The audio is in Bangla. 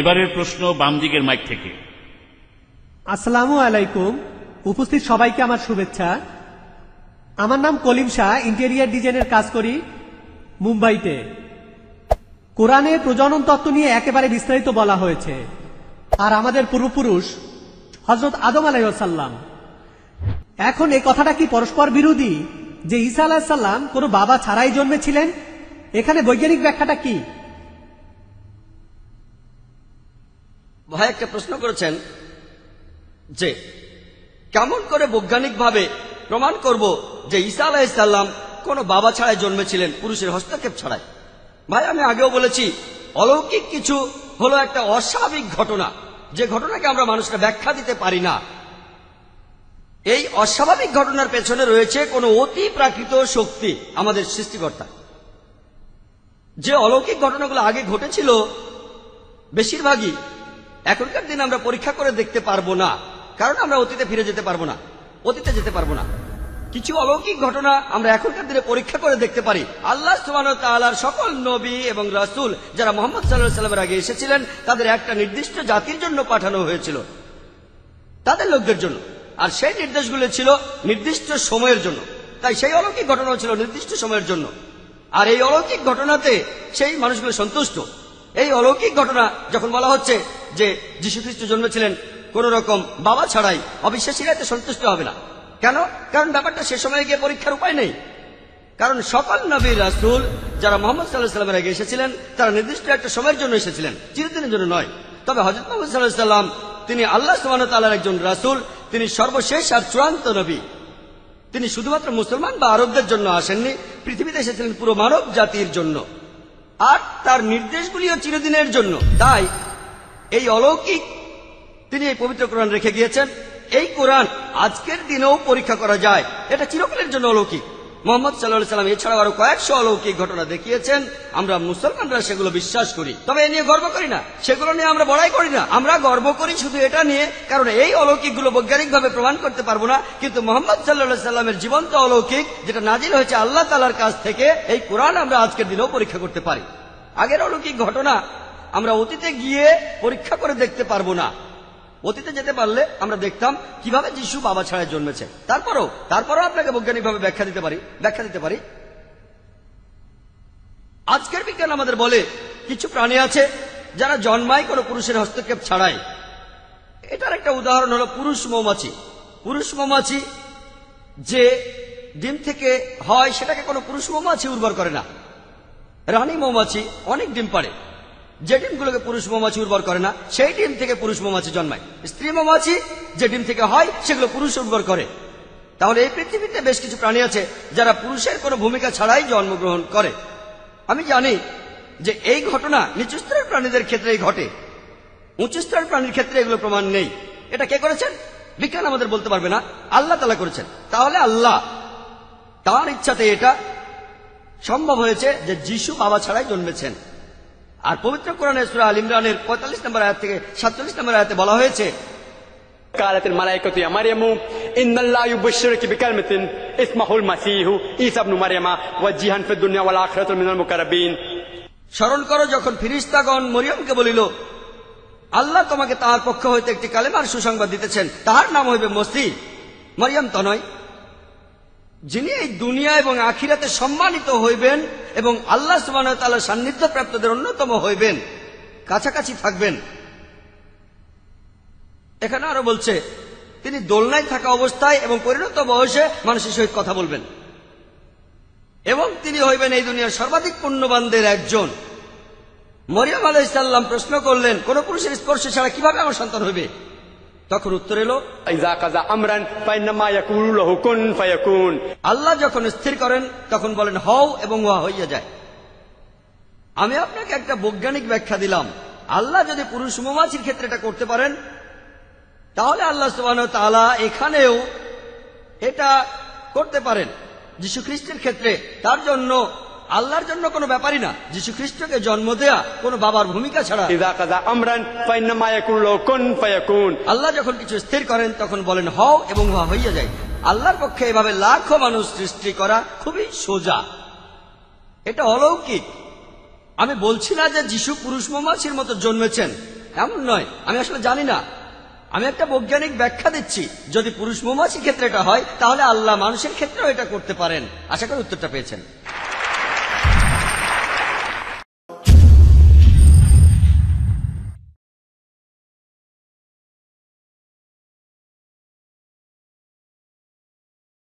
এবারের প্রশ্ন বাম দিকের মাইক থেকে আসসালাম আলাইকুম উপস্থিত সবাইকে আমার শুভেচ্ছা আমার নাম কলিম শাহ ইন্টেরিয়ার ডিজাইনের কাজ করি মুম্বাইতে কোরআনে প্রজনন তত্ত্ব নিয়ে একেবারে বিস্তারিত বলা হয়েছে আর আমাদের পূর্বপুরুষ হজরত আদম আলাইসাল্লাম এখন এ কথাটা কি পরস্পর বিরোধী যে ঈসা সাল্লাম কোনো বাবা ছাড়াই জন্মেছিলেন এখানে বৈজ্ঞানিক ব্যাখ্যাটা কি ভাই একটা প্রশ্ন করেছেন যে কেমন করে বৈজ্ঞানিকভাবে প্রমাণ করব যে ঈসা আলাহিসাল্লাম কোনো বাবা ছাড়াই জন্মেছিলেন পুরুষের হস্তক্ষেপ ছাড়াই ভাই আমি আগেও বলেছি অলৌকিক কিছু হলো একটা অস্বাভাবিক ঘটনা যে ঘটনাকে আমরা মানুষকে ব্যাখ্যা দিতে পারি না এই অস্বাভাবিক ঘটনার পেছনে রয়েছে কোনো অতি প্রাকৃত শক্তি আমাদের সৃষ্টিকর্তা যে অলৌকিক ঘটনাগুলো আগে ঘটেছিল বেশিরভাগই এখনকার দিন আমরা পরীক্ষা করে দেখতে পারবো না কারণ আমরা অতীতে ফিরে যেতে পারবো না অতীতে যেতে পারবো না কিছু অলৌকিক ঘটনা আমরা এখনকার দিনে পরীক্ষা করে দেখতে পারি আল্লাহ সুবাহর সকল নবী এবং রাসুল যারা মোহাম্মদ সাল্লাহ সাল্লামের আগে এসেছিলেন তাদের একটা নির্দিষ্ট জাতির জন্য পাঠানো হয়েছিল তাদের লোকদের জন্য আর সেই নির্দেশগুলো ছিল নির্দিষ্ট সময়ের জন্য তাই সেই অলৌকিক ঘটনা ছিল নির্দিষ্ট সময়ের জন্য আর এই অলৌকিক ঘটনাতে সেই মানুষগুলো সন্তুষ্ট এই অলৌকিক ঘটনা যখন বলা হচ্ছে যে যীশু খ্রিস্ট জন্মেছিলেন কোন রকম বাবা ছাড়াই অবিশ্বাসীরা এতে সন্তুষ্ট হবে না কেন কারণ ব্যাপারটা সে সময়ে গিয়ে পরীক্ষার উপায় নেই কারণ সকল নবী রাসুল যারা মোহাম্মদ সাল্লাহ সাল্লামের আগে এসেছিলেন তারা নির্দিষ্ট একটা সময়ের জন্য এসেছিলেন চিরদিনের জন্য নয় তবে হজরত মোহাম্মদ সাল্লাহ সাল্লাম তিনি আল্লাহ সুবাহ তাল্লাহার একজন রাসুল তিনি সর্বশেষ আর চূড়ান্ত নবী তিনি শুধুমাত্র মুসলমান বা আরবদের জন্য আসেননি পৃথিবীতে এসেছিলেন পুরো মানব জাতির জন্য আর তার নির্দেশগুলিও চিরদিনের জন্য তাই এই অলৌকিক তিনি এই পবিত্র কোরআন রেখে গিয়েছেন এই কোরআন আজকের দিনেও পরীক্ষা করা যায় এটা চিরকালের জন্য অলৌকিক মোহাম্মদ সাল্লাহ সাল্লাম এছাড়াও আরো কয়েকশো অলৌকিক ঘটনা দেখিয়েছেন আমরা মুসলমানরা সেগুলো বিশ্বাস করি তবে এ নিয়ে গর্ব করি না সেগুলো নিয়ে আমরা বড়াই করি না আমরা গর্ব করি শুধু এটা নিয়ে কারণ এই অলৌকিকগুলো বৈজ্ঞানিকভাবে প্রমাণ করতে পারবো না কিন্তু মোহাম্মদ সাল্লাহ সাল্লামের জীবন্ত অলৌকিক যেটা নাজিল হয়েছে আল্লাহ তালার কাছ থেকে এই কোরআন আমরা আজকের দিনেও পরীক্ষা করতে পারি আগের অলৌকিক ঘটনা আমরা অতীতে গিয়ে পরীক্ষা করে দেখতে পারবো না অতীতে যেতে পারলে আমরা দেখতাম কিভাবে যিশু বাবা ছাড়ায় জন্মেছে তারপরও তারপরও আপনাকে বৈজ্ঞানিকভাবে ব্যাখ্যা দিতে পারি ব্যাখ্যা দিতে পারি আজকের বিজ্ঞান আমাদের বলে কিছু প্রাণী আছে যারা জন্মায় কোনো পুরুষের হস্তক্ষেপ ছাড়াই এটার একটা উদাহরণ হলো পুরুষ মৌমাছি পুরুষ মৌমাছি যে ডিম থেকে হয় সেটাকে কোনো পুরুষ মৌমাছি উর্বর করে না রানী মৌমাছি অনেক ডিম পাড়ে যে ডিমগুলোকে পুরুষ মৌমাছি উর্বর করে না সেই ডিম থেকে পুরুষ মৌমাছি জন্মায় স্ত্রী মৌমাছি যে ডিম থেকে হয় সেগুলো পুরুষ উর্বর করে তাহলে এই পৃথিবীতে বেশ কিছু প্রাণী আছে যারা পুরুষের কোনো ভূমিকা ছাড়াই জন্মগ্রহণ করে আমি জানি যে এই ঘটনা নিচু স্তরের প্রাণীদের ক্ষেত্রেই ঘটে উঁচু স্তরের প্রাণীর ক্ষেত্রে এগুলো প্রমাণ নেই এটা কে করেছেন বিজ্ঞান আমাদের বলতে পারবে না আল্লাহ তালা করেছেন তাহলে আল্লাহ তার ইচ্ছাতে এটা সম্ভব হয়েছে যে যিশু বাবা ছাড়াই জন্মেছেন আর পবিত্র কোরআনে সুরা আল ইমরানের পঁয়তাল্লিশ নম্বর আয়াত থেকে সাতচল্লিশ নম্বর আয়াতে বলা হয়েছে স্মরণ করো যখন ফিরিস্তাগণ মরিয়মকে বলিল আল্লাহ তোমাকে তাহার পক্ষ হইতে একটি কালেমার সুসংবাদ দিতেছেন তাহার নাম হইবে মসি মরিয়ম তনয় যিনি এই দুনিয়া এবং আখিরাতে সম্মানিত হইবেন এবং আল্লাহ সুবাহ সান্নিধ্য প্রাপ্তদের অন্যতম হইবেন কাছাকাছি থাকবেন এখানে আরো বলছে তিনি দোলনায় থাকা অবস্থায় এবং পরিণত বয়সে মানুষের সহিত কথা বলবেন এবং তিনি হইবেন এই দুনিয়ার সর্বাধিক পুণ্যবানদের একজন মরিয়াম আলাইসাল্লাম ইসাল্লাম প্রশ্ন করলেন কোন পুরুষের স্পর্শ ছাড়া কিভাবে আমার সন্তান হইবে তখন উত্তর এলো আল্লাহ যখন স্থির করেন তখন বলেন হও এবং উহা হইয়া যায় আমি আপনাকে একটা বৈজ্ঞানিক ব্যাখ্যা দিলাম আল্লাহ যদি পুরুষ মৌমাছির ক্ষেত্রে এটা করতে পারেন তাহলে আল্লাহ সুবাহ এখানেও এটা করতে পারেন যীশু খ্রিস্টের ক্ষেত্রে তার জন্য আল্লাহর জন্য কোনো ব্যাপারই না যিশু খ্রিস্টকে জন্ম দেয়া কোনো বাবার ভূমিকা ছাড়া আল্লাহ যখন কিছু স্থির করেন তখন বলেন হও এবং হওয়া হইয়া যায় আল্লাহর পক্ষে এভাবে লাখো মানুষ সৃষ্টি করা খুবই সোজা এটা অলৌকিক আমি বলছি না যে যিশু পুরুষ মৌমাছির মতো জন্মেছেন এমন নয় আমি আসলে জানি না আমি একটা বৈজ্ঞানিক ব্যাখ্যা দিচ্ছি যদি পুরুষ মৌমাছির ক্ষেত্রে এটা হয় তাহলে আল্লাহ মানুষের ক্ষেত্রেও এটা করতে পারেন আশা করি উত্তরটা পেয়েছেন